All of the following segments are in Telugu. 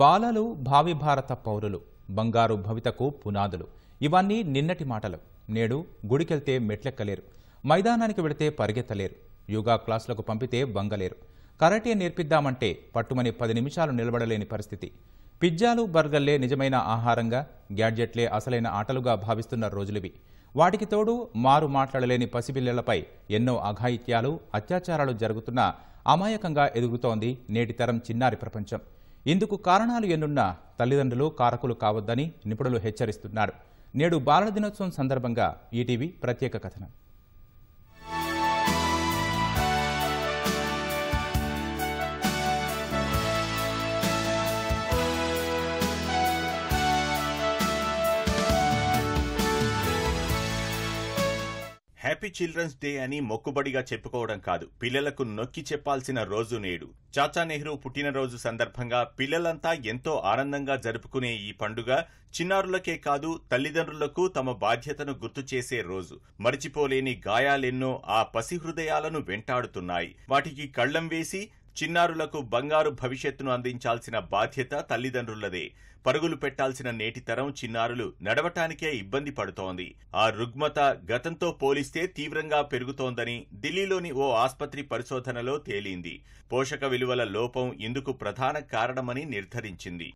బాలలు భావి భారత పౌరులు బంగారు భవితకు పునాదులు ఇవన్నీ నిన్నటి మాటలు నేడు గుడికెళ్తే మెట్లెక్కలేరు మైదానానికి వెళితే పరిగెత్తలేరు యోగా క్లాసులకు పంపితే బంగలేరు కరాటే నేర్పిద్దామంటే పట్టుమని పది నిమిషాలు నిలబడలేని పరిస్థితి పిజ్జాలు బర్గర్లే నిజమైన ఆహారంగా గ్యాడ్జెట్లే అసలైన ఆటలుగా భావిస్తున్న రోజులివి వాటికి తోడు మారు మాట్లాడలేని పసిపిల్లలపై ఎన్నో అఘాయిత్యాలు అత్యాచారాలు జరుగుతున్నా అమాయకంగా ఎదుగుతోంది నేటి తరం చిన్నారి ప్రపంచం ఇందుకు కారణాలు ఎన్నున్నా తల్లిదండ్రులు కారకులు కావద్దని నిపుణులు హెచ్చరిస్తున్నారు నేడు బాలల దినోత్సవం సందర్భంగా ఈటీవీ ప్రత్యేక కథనం హ్యాపీ చిల్డ్రన్స్ డే అని మొక్కుబడిగా చెప్పుకోవడం కాదు పిల్లలకు నొక్కి చెప్పాల్సిన రోజు నేడు చాచా నెహ్రూ పుట్టినరోజు సందర్భంగా పిల్లలంతా ఎంతో ఆనందంగా జరుపుకునే ఈ పండుగ చిన్నారులకే కాదు తల్లిదండ్రులకు తమ బాధ్యతను గుర్తు చేసే రోజు మరిచిపోలేని గాయాలెన్నో ఆ పసిహృదయాలను వెంటాడుతున్నాయి వాటికి కళ్లం వేసి చిన్నారులకు బంగారు భవిష్యత్తును అందించాల్సిన బాధ్యత తల్లిదండ్రులదే పరుగులు పెట్టాల్సిన నేటి తరం చిన్నారులు నడవటానికే ఇబ్బంది పడుతోంది ఆ రుగ్మత గతంతో పోలిస్తే తీవ్రంగా పెరుగుతోందని ఢిల్లీలోని ఓ ఆస్పత్రి పరిశోధనలో తేలింది పోషక విలువల లోపం ఇందుకు ప్రధాన కారణమని నిర్ధారించింది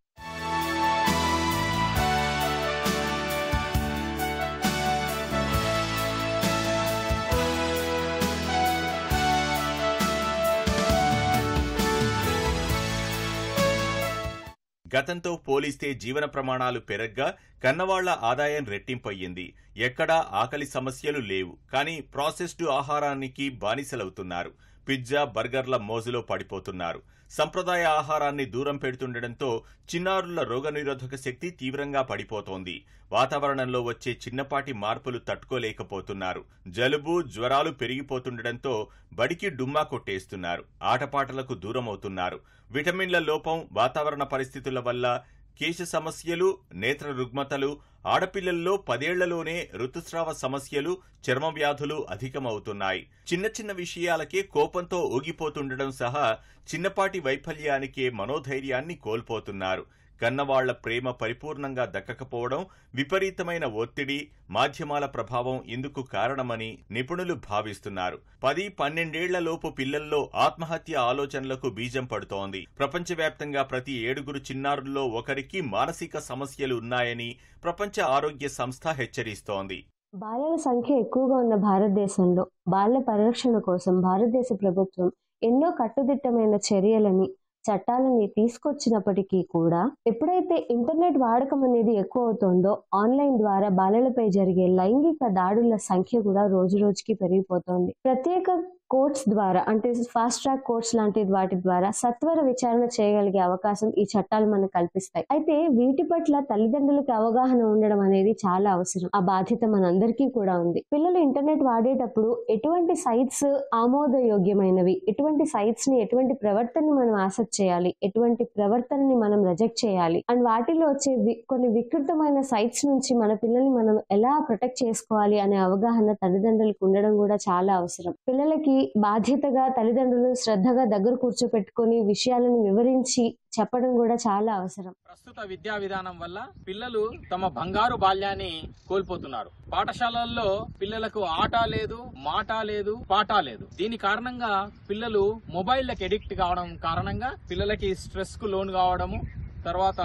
గతంతో పోలిస్తే జీవన ప్రమాణాలు పెరగ్గా కన్నవాళ్ల ఆదాయం రెట్టింపయ్యింది ఎక్కడా ఆకలి సమస్యలు లేవు కానీ ప్రాసెస్డ్ ఆహారానికి బానిసలవుతున్నారు పిజ్జా బర్గర్ల మోజులో పడిపోతున్నారు సంప్రదాయ ఆహారాన్ని దూరం పెడుతుండటంతో చిన్నారుల రోగనిరోధక శక్తి తీవ్రంగా పడిపోతోంది వాతావరణంలో వచ్చే చిన్నపాటి మార్పులు తట్టుకోలేకపోతున్నారు జలుబు జ్వరాలు పెరిగిపోతుండటంతో బడికి డుమ్మా కొట్టేస్తున్నారు ఆటపాటలకు దూరమవుతున్నారు విటమిన్ల లోపం వాతావరణ పరిస్థితుల వల్ల కేశ సమస్యలు నేత్ర రుగ్మతలు ఆడపిల్లల్లో పదేళ్లలోనే ఋతుస్రావ సమస్యలు చర్మ వ్యాధులు అధికమవుతున్నాయి చిన్న చిన్న విషయాలకే కోపంతో ఊగిపోతుండడం సహా చిన్నపాటి వైఫల్యానికే మనోధైర్యాన్ని కోల్పోతున్నారు కన్నవాళ్ల ప్రేమ పరిపూర్ణంగా దక్కకపోవడం విపరీతమైన ఒత్తిడి మాధ్యమాల ప్రభావం ఇందుకు కారణమని నిపుణులు భావిస్తున్నారు పది పన్నెండేళ్లలోపు పిల్లల్లో ఆత్మహత్య ఆలోచనలకు బీజం పడుతోంది ప్రపంచవ్యాప్తంగా ప్రతి ఏడుగురు చిన్నారుల్లో ఒకరికి మానసిక సమస్యలు ఉన్నాయని ప్రపంచ ఆరోగ్య సంస్థ హెచ్చరిస్తోంది బాలల సంఖ్య ఎక్కువగా ఉన్న భారతదేశంలో బాల్య పరిరక్షణ కోసం భారతదేశ ప్రభుత్వం ఎన్నో కట్టుదిట్టమైన చర్యలని చట్టాలని తీసుకొచ్చినప్పటికీ కూడా ఎప్పుడైతే ఇంటర్నెట్ వాడకం అనేది ఎక్కువ అవుతుందో ఆన్లైన్ ద్వారా బాలలపై జరిగే లైంగిక దాడుల సంఖ్య కూడా రోజు రోజుకి పెరిగిపోతుంది ప్రత్యేక కోర్ట్స్ ద్వారా అంటే ఫాస్ట్ ట్రాక్ కోర్ట్స్ లాంటి వాటి ద్వారా సత్వర విచారణ చేయగలిగే అవకాశం ఈ చట్టాలు మనకు కల్పిస్తాయి అయితే వీటి పట్ల తల్లిదండ్రులకు అవగాహన ఉండడం అనేది చాలా అవసరం ఆ బాధ్యత మనందరికీ కూడా ఉంది పిల్లలు ఇంటర్నెట్ వాడేటప్పుడు ఎటువంటి సైట్స్ ఆమోదయోగ్యమైనవి ఎటువంటి సైట్స్ ని ఎటువంటి ప్రవర్తనని మనం ఆసక్తి చేయాలి ఎటువంటి ప్రవర్తనని మనం రిజెక్ట్ చేయాలి అండ్ వాటిలో వచ్చే కొన్ని వికృతమైన సైట్స్ నుంచి మన పిల్లల్ని మనం ఎలా ప్రొటెక్ట్ చేసుకోవాలి అనే అవగాహన తల్లిదండ్రులకు ఉండడం కూడా చాలా అవసరం పిల్లలకి బాధ్యతగా తల్లిదండ్రులను శ్రద్ధగా దగ్గర కూర్చోపెట్టుకుని విషయాలను వివరించి చెప్పడం కూడా చాలా అవసరం ప్రస్తుత విద్యా విధానం వల్ల పిల్లలు తమ బంగారు బాల్యాన్ని కోల్పోతున్నారు పాఠశాలల్లో పిల్లలకు ఆట లేదు మాట లేదు పాట లేదు దీని కారణంగా పిల్లలు మొబైల్లకు ఎడిక్ట్ కావడం కారణంగా పిల్లలకి స్ట్రెస్ కు లోన్ కావడము తర్వాత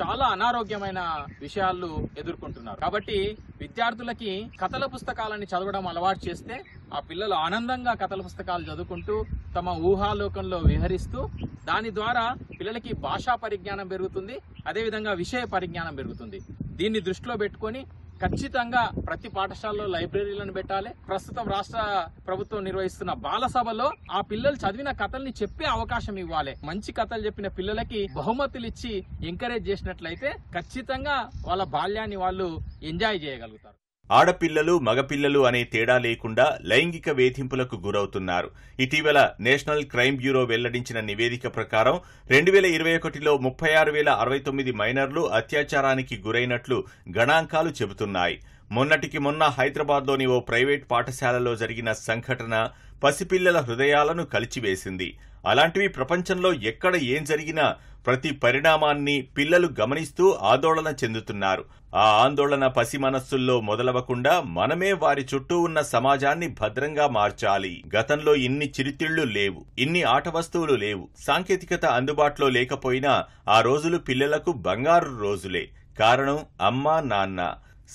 చాలా అనారోగ్యమైన విషయాలు ఎదుర్కొంటున్నారు కాబట్టి విద్యార్థులకి కథల పుస్తకాలని చదవడం అలవాటు చేస్తే ఆ పిల్లలు ఆనందంగా కథల పుస్తకాలు చదువుకుంటూ తమ ఊహాలోకంలో విహరిస్తూ దాని ద్వారా పిల్లలకి భాషా పరిజ్ఞానం పెరుగుతుంది అదేవిధంగా విషయ పరిజ్ఞానం పెరుగుతుంది దీన్ని దృష్టిలో పెట్టుకొని ఖచ్చితంగా ప్రతి పాఠశాలలో లైబ్రరీలను పెట్టాలి ప్రస్తుతం రాష్ట్ర ప్రభుత్వం నిర్వహిస్తున్న బాలసభలో ఆ పిల్లలు చదివిన కథల్ని చెప్పే అవకాశం ఇవ్వాలి మంచి కథలు చెప్పిన పిల్లలకి బహుమతులు ఇచ్చి ఎంకరేజ్ చేసినట్లయితే ఖచ్చితంగా వాళ్ళ బాల్యాన్ని వాళ్ళు ఎంజాయ్ చేయగలుగుతారు ఆడపిల్లలు మగపిల్లలు అనే తేడా లేకుండా లైంగిక వేధింపులకు గురవుతున్నారు ఇటీవల నేషనల్ క్రైమ్ బ్యూరో వెల్లడించిన నివేదిక ప్రకారం రెండు వేల ఇరవై ఒకటిలో ముప్పై ఆరు వేల అరవై తొమ్మిది మైనర్లు అత్యాచారానికి గురైనట్లు గణాంకాలు చెబుతున్నాయి మొన్నటికి మొన్న హైదరాబాద్లోని ఓ ప్రైవేట్ పాఠశాలలో జరిగిన సంఘటన పసిపిల్లల హృదయాలను కలిచివేసింది అలాంటివి ప్రపంచంలో ఎక్కడ ఏం జరిగినా ప్రతి పరిణామాన్ని పిల్లలు గమనిస్తూ ఆందోళన చెందుతున్నారు ఆ ఆందోళన పసి మనస్సుల్లో మొదలవకుండా మనమే వారి చుట్టూ ఉన్న సమాజాన్ని భద్రంగా మార్చాలి గతంలో ఇన్ని చిరుతిళ్లు లేవు ఇన్ని ఆట వస్తువులు లేవు సాంకేతికత అందుబాటులో లేకపోయినా ఆ రోజులు పిల్లలకు బంగారు రోజులే కారణం అమ్మా నాన్న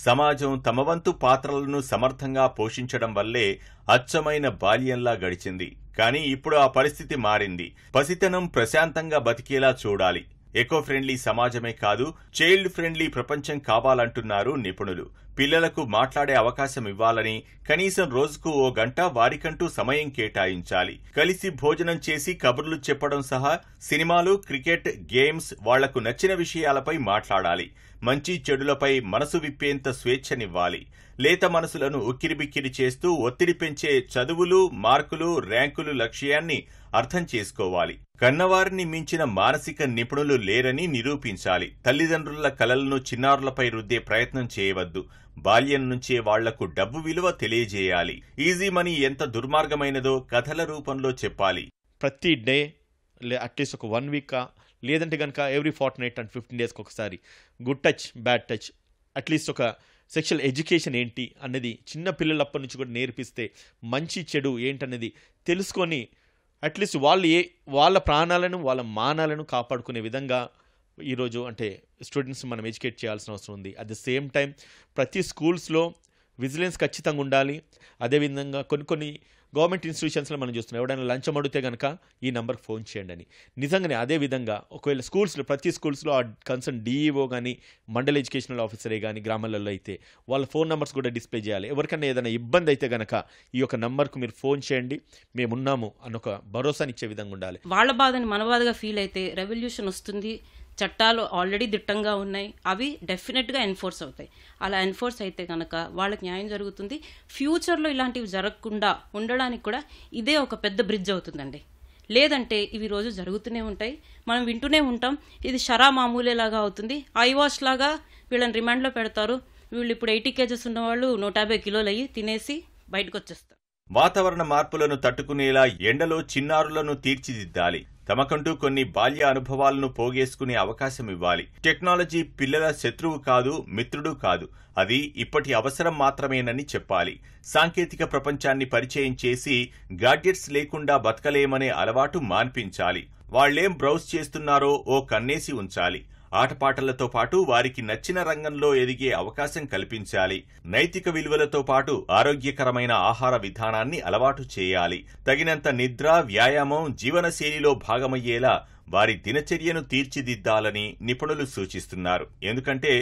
సమాజం తమవంతు పాత్రలను సమర్థంగా పోషించడం వల్లే అచ్చమైన బాల్యంలా గడిచింది కానీ ఇప్పుడు ఆ పరిస్థితి మారింది పసితనం ప్రశాంతంగా బతికేలా చూడాలి ఎకో ఫ్రెండ్లీ సమాజమే కాదు చైల్డ్ ఫ్రెండ్లీ ప్రపంచం కావాలంటున్నారు నిపుణులు పిల్లలకు మాట్లాడే అవకాశం ఇవ్వాలని కనీసం రోజుకు ఓ గంట వారికంటూ సమయం కేటాయించాలి కలిసి భోజనం చేసి కబుర్లు చెప్పడం సహా సినిమాలు క్రికెట్ గేమ్స్ వాళ్లకు నచ్చిన విషయాలపై మాట్లాడాలి మంచి చెడులపై మనసు విప్పేంత స్వేచ్ఛనివ్వాలి లేత మనసులను ఉక్కిరిబిక్కిరి చేస్తూ ఒత్తిడి పెంచే చదువులు మార్కులు ర్యాంకులు లక్ష్యాన్ని అర్థం చేసుకోవాలి కన్నవారిని మించిన మానసిక నిపుణులు లేరని నిరూపించాలి తల్లిదండ్రుల కలలను చిన్నారులపై రుద్దే ప్రయత్నం చేయవద్దు బాల్యం నుంచే వాళ్లకు డబ్బు విలువ తెలియజేయాలి ఈజీ మనీ ఎంత దుర్మార్గమైనదో కథల రూపంలో చెప్పాలి ప్రతి డే అట్లీస్ట్ ఒక వన్ వీక్ లేదంటే కనుక every fortnight and fifteen డేస్కి ఒకసారి good touch bad touch at least ఒక సెక్షువల్ ఎడ్యుకేషన్ ఏంటి అన్నది చిన్న పిల్లలప్పటి నుంచి కూడా నేర్పిస్తే మంచి చెడు ఏంటన్నది తెలుసుకొని అట్లీస్ట్ వాళ్ళు ఏ వాళ్ళ ప్రాణాలను వాళ్ళ మానాలను కాపాడుకునే విధంగా ఈరోజు అంటే స్టూడెంట్స్ మనం ఎడ్యుకేట్ చేయాల్సిన అవసరం ఉంది అట్ ద సేమ్ టైం ప్రతి స్కూల్స్లో విజిలెన్స్ ఖచ్చితంగా ఉండాలి అదేవిధంగా కొన్ని కొన్ని గవర్నమెంట్ ఇన్స్టిట్యూషన్స్లో మనం చూస్తున్నాం ఎవడైనా లంచం అడిగితే కనుక ఈ నెంబర్కి ఫోన్ చేయండి అని నిజంగానే అదేవిధంగా ఒకవేళ స్కూల్స్లో ప్రతి స్కూల్స్లో ఆ కన్సర్న్ డీఈఓ కానీ మండల్ ఎడ్యుకేషనల్ ఆఫీసరే కానీ గ్రామాలలో అయితే వాళ్ళ ఫోన్ నెంబర్స్ కూడా డిస్ప్లే చేయాలి ఎవరికైనా ఏదైనా ఇబ్బంది అయితే కనుక ఈ యొక్క నెంబర్కు మీరు ఫోన్ చేయండి మేమున్నాము అన్న ఒక భరోసానిచ్చే విధంగా ఉండాలి వాళ్ళ బాధని మన బాధగా ఫీల్ అయితే రెవల్యూషన్ వస్తుంది చట్టాలు ఆల్రెడీ దిట్టంగా ఉన్నాయి అవి డెఫినెట్గా ఎన్ఫోర్స్ అవుతాయి అలా ఎన్ఫోర్స్ అయితే కనుక వాళ్ళకి న్యాయం జరుగుతుంది ఫ్యూచర్లో ఇలాంటివి జరగకుండా ఉండడానికి కూడా ఇదే ఒక పెద్ద బ్రిడ్జ్ అవుతుందండి లేదంటే ఇవి రోజు జరుగుతూనే ఉంటాయి మనం వింటూనే ఉంటాం ఇది షరా మామూలేలాగా అవుతుంది ఐ వాష్ లాగా వీళ్ళని రిమాండ్లో పెడతారు వీళ్ళు ఇప్పుడు ఎయిటీ కేజెస్ ఉన్నవాళ్ళు నూట యాభై కిలోలు అయ్యి తినేసి బయటకు వచ్చేస్తారు వాతావరణ మార్పులను తట్టుకునేలా ఎండలో చిన్నారులను తీర్చిదిద్దాలి తమకంటూ కొన్ని బాల్య అనుభవాలను పోగేసుకునే అవకాశం ఇవ్వాలి టెక్నాలజీ పిల్లల శత్రువు కాదు మిత్రుడు కాదు అది ఇప్పటి అవసరం మాత్రమేనని చెప్పాలి సాంకేతిక ప్రపంచాన్ని పరిచయం చేసి గాడ్జెట్స్ లేకుండా బతకలేమనే అలవాటు మాన్పించాలి వాళ్లేం బ్రౌజ్ చేస్తున్నారో ఓ కన్నేసి ఉంచాలి ఆటపాటలతో పాటు వారికి నచ్చిన రంగంలో ఎదిగే అవకాశం కల్పించాలి నైతిక విలువలతో పాటు ఆరోగ్యకరమైన ఆహార విధానాన్ని అలవాటు చేయాలి తగినంత నిద్ర వ్యాయామం జీవనశైలిలో భాగమయ్యేలా వారి దినచర్యను తీర్చిదిద్దాలని నిపుణులు సూచిస్తున్నారు ఎందుకంటే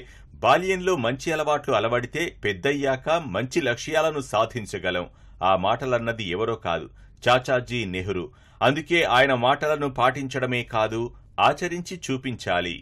బాల్యంలో మంచి అలవాట్లు అలవడితే పెద్దయ్యాక మంచి లక్ష్యాలను సాధించగలం ఆ మాటలన్నది ఎవరో కాదు చాచాజీ నెహ్రూ అందుకే ఆయన మాటలను పాటించడమే కాదు ఆచరించి చూపించాలి